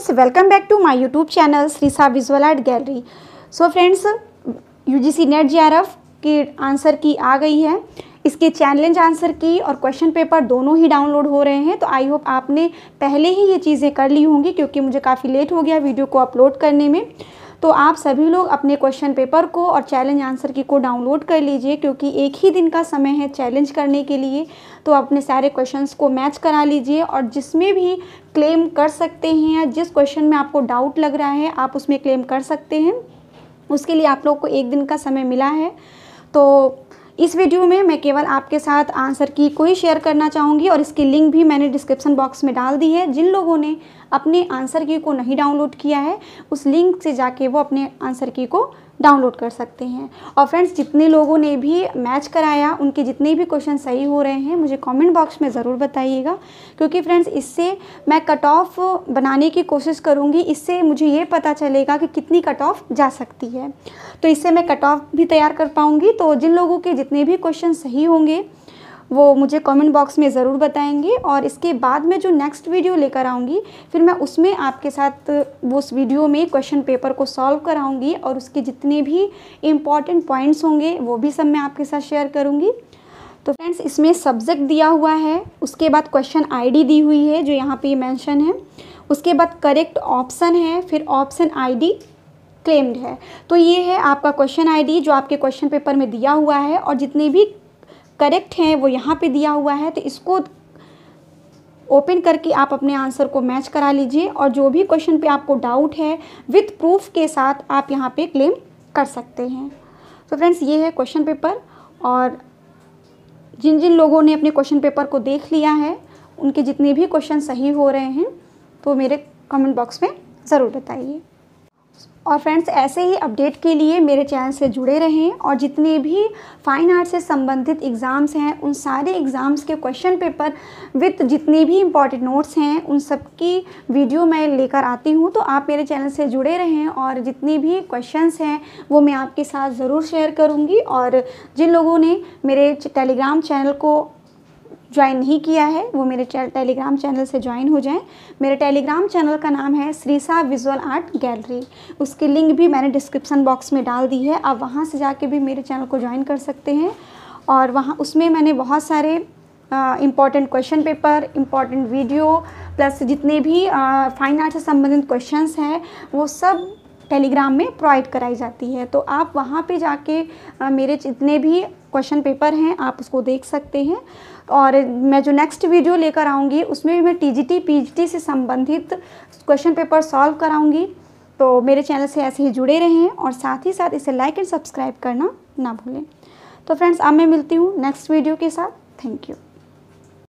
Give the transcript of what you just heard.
friends welcome back to my YouTube channel Shrisa visual art gallery so friends UGC NET JRF की answer key आ गई है इसके challenge answer की और क्वेश्चन पेपर दोनों ही डाउनलोड हो रहे हैं तो आई होप आपने पहले ही ये चीज़ें कर ली होंगी क्योंकि मुझे काफ़ी लेट हो गया वीडियो को अपलोड करने में तो आप सभी लोग अपने क्वेश्चन पेपर को और चैलेंज आंसर की को डाउनलोड कर लीजिए क्योंकि एक ही दिन का समय है चैलेंज करने के लिए तो अपने सारे क्वेश्चंस को मैच करा लीजिए और जिसमें भी क्लेम कर सकते हैं या जिस क्वेश्चन में आपको डाउट लग रहा है आप उसमें क्लेम कर सकते हैं उसके लिए आप लोग को एक दिन का समय मिला है तो इस वीडियो में मैं केवल आपके साथ आंसर की कोई शेयर करना चाहूँगी और इसकी लिंक भी मैंने डिस्क्रिप्शन बॉक्स में डाल दी है जिन लोगों ने अपने आंसर की को नहीं डाउनलोड किया है उस लिंक से जाके वो अपने आंसर की को डाउनलोड कर सकते हैं और फ्रेंड्स जितने लोगों ने भी मैच कराया उनके जितने भी क्वेश्चन सही हो रहे हैं मुझे कमेंट बॉक्स में ज़रूर बताइएगा क्योंकि फ्रेंड्स इससे मैं कट ऑफ बनाने की कोशिश करूँगी इससे मुझे ये पता चलेगा कि कितनी कट ऑफ जा सकती है तो इससे मैं कट ऑफ भी तैयार कर पाऊँगी तो जिन लोगों के जितने भी क्वेश्चन सही होंगे वो मुझे कमेंट बॉक्स में ज़रूर बताएंगे और इसके बाद में जो नेक्स्ट वीडियो लेकर आऊँगी फिर मैं उसमें आपके साथ उस वीडियो में क्वेश्चन पेपर को सॉल्व कराऊँगी और उसके जितने भी इम्पॉर्टेंट पॉइंट्स होंगे वो भी सब मैं आपके साथ शेयर करूँगी तो फ्रेंड्स इसमें सब्जेक्ट दिया हुआ है उसके बाद क्वेश्चन आईडी दी हुई है जो यहाँ पे मेंशन है उसके बाद करेक्ट ऑप्शन है फिर ऑप्शन आईडी क्लेम्ड है तो ये है आपका क्वेश्चन आईडी जो आपके क्वेश्चन पेपर में दिया हुआ है और जितने भी करेक्ट हैं वो यहाँ पे दिया हुआ है तो इसको ओपन करके आप अपने आंसर को मैच करा लीजिए और जो भी क्वेश्चन पे आपको डाउट है विथ प्रूफ के साथ आप यहाँ पे क्लेम कर सकते हैं तो फ्रेंड्स ये है क्वेश्चन पेपर और जिन जिन लोगों ने अपने क्वेश्चन पेपर को देख लिया है उनके जितने भी क्वेश्चन सही हो रहे हैं तो मेरे कमेंट बॉक्स में ज़रूर बताइए और फ्रेंड्स ऐसे ही अपडेट के लिए मेरे चैनल से जुड़े रहें और जितने भी फाइन आर्ट से संबंधित एग्ज़ाम्स हैं उन सारे एग्ज़ाम्स के क्वेश्चन पेपर विथ जितने भी इम्पॉर्टेंट नोट्स हैं उन सब की वीडियो मैं लेकर आती हूँ तो आप मेरे चैनल से जुड़े रहें और जितने भी क्वेश्चन हैं वो मैं आपके साथ ज़रूर शेयर करूँगी और जिन लोगों ने मेरे टेलीग्राम चैनल को ज्वाइन नहीं किया है वो मेरे टेलीग्राम चैनल से ज्वाइन हो जाएं मेरे टेलीग्राम चैनल का नाम है श्रीसा विजुअल आर्ट गैलरी उसकी लिंक भी मैंने डिस्क्रिप्सन बॉक्स में डाल दी है आप वहाँ से जाके भी मेरे चैनल को ज्वाइन कर सकते हैं और वहाँ उसमें मैंने बहुत सारे important question paper important video plus जितने भी फाइन आर्ट से संबंधित क्वेश्चंस हैं वो सब टेलीग्राम में प्रोवाइड कराई जाती है तो आप वहाँ पे जाके मेरे जितने भी क्वेश्चन पेपर हैं आप उसको देख सकते हैं और मैं जो नेक्स्ट वीडियो लेकर आऊँगी उसमें भी मैं टीजीटी पीजीटी से संबंधित क्वेश्चन पेपर सॉल्व कराऊँगी तो मेरे चैनल से ऐसे ही जुड़े रहें और साथ ही साथ इसे लाइक एंड सब्सक्राइब करना ना भूलें तो फ्रेंड्स अब मैं मिलती हूँ नेक्स्ट वीडियो के साथ थैंक यू